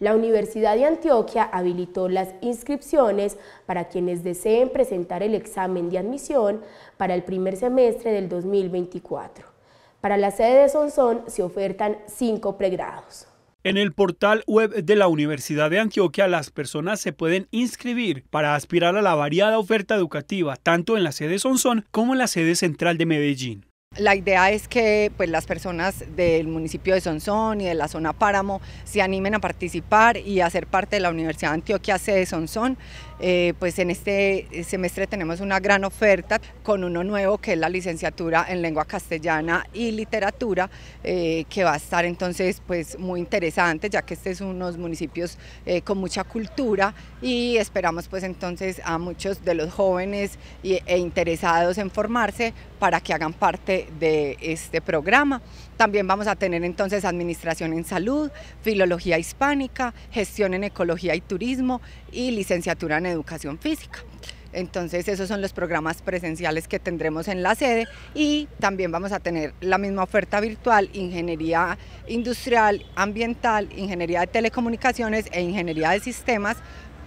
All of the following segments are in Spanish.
La Universidad de Antioquia habilitó las inscripciones para quienes deseen presentar el examen de admisión para el primer semestre del 2024. Para la sede de Sonsón se ofertan cinco pregrados. En el portal web de la Universidad de Antioquia, las personas se pueden inscribir para aspirar a la variada oferta educativa, tanto en la sede Sonsón como en la sede central de Medellín. La idea es que pues, las personas del municipio de Sonsón y de la zona Páramo se animen a participar y a ser parte de la Universidad Antioquia sede Sonsón. Eh, pues en este semestre tenemos una gran oferta con uno nuevo que es la licenciatura en lengua castellana y literatura eh, que va a estar entonces pues muy interesante ya que este es unos municipios eh, con mucha cultura y esperamos pues entonces a muchos de los jóvenes e interesados en formarse para que hagan parte de, este programa. También vamos a tener entonces Administración en Salud, Filología Hispánica, Gestión en Ecología y Turismo y Licenciatura en Educación Física. Entonces esos son los programas presenciales que tendremos en la sede y también vamos a tener la misma oferta virtual, ingeniería industrial, ambiental, ingeniería de telecomunicaciones e ingeniería de sistemas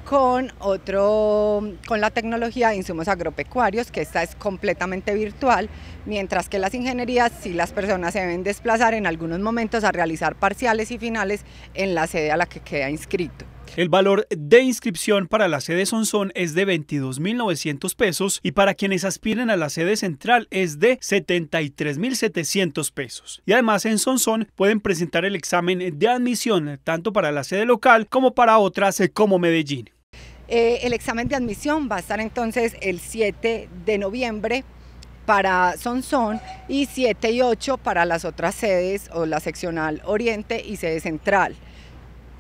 con otro, con la tecnología de insumos agropecuarios, que esta es completamente virtual, mientras que las ingenierías sí las personas se deben desplazar en algunos momentos a realizar parciales y finales en la sede a la que queda inscrito. El valor de inscripción para la sede Sonsón es de 22.900 pesos y para quienes aspiren a la sede central es de 73.700 pesos. Y además en Sonsón pueden presentar el examen de admisión tanto para la sede local como para otras eh, como Medellín. Eh, el examen de admisión va a estar entonces el 7 de noviembre para Sonson y 7 y 8 para las otras sedes o la seccional oriente y sede central.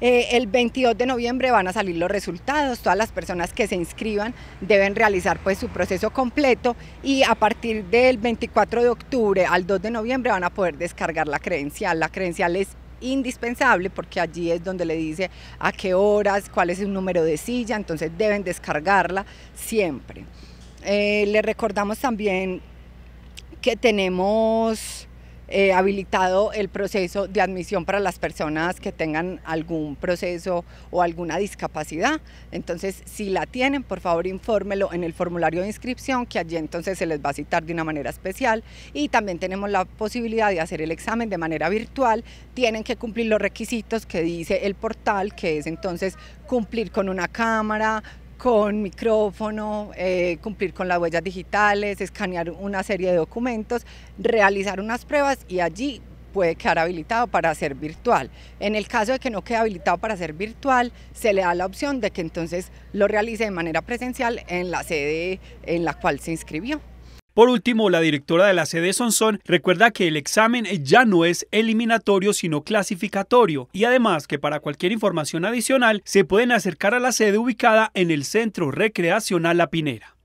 Eh, el 22 de noviembre van a salir los resultados, todas las personas que se inscriban deben realizar pues su proceso completo y a partir del 24 de octubre al 2 de noviembre van a poder descargar la credencial. La credencial es indispensable porque allí es donde le dice a qué horas, cuál es el número de silla, entonces deben descargarla siempre. Eh, le recordamos también que tenemos eh, habilitado el proceso de admisión para las personas que tengan algún proceso o alguna discapacidad. Entonces, si la tienen, por favor, infórmelo en el formulario de inscripción, que allí entonces se les va a citar de una manera especial. Y también tenemos la posibilidad de hacer el examen de manera virtual. Tienen que cumplir los requisitos que dice el portal, que es entonces cumplir con una cámara, con micrófono, eh, cumplir con las huellas digitales, escanear una serie de documentos, realizar unas pruebas y allí puede quedar habilitado para ser virtual. En el caso de que no quede habilitado para ser virtual, se le da la opción de que entonces lo realice de manera presencial en la sede en la cual se inscribió. Por último, la directora de la sede Sonson recuerda que el examen ya no es eliminatorio sino clasificatorio y además que para cualquier información adicional se pueden acercar a la sede ubicada en el Centro Recreacional La Pinera.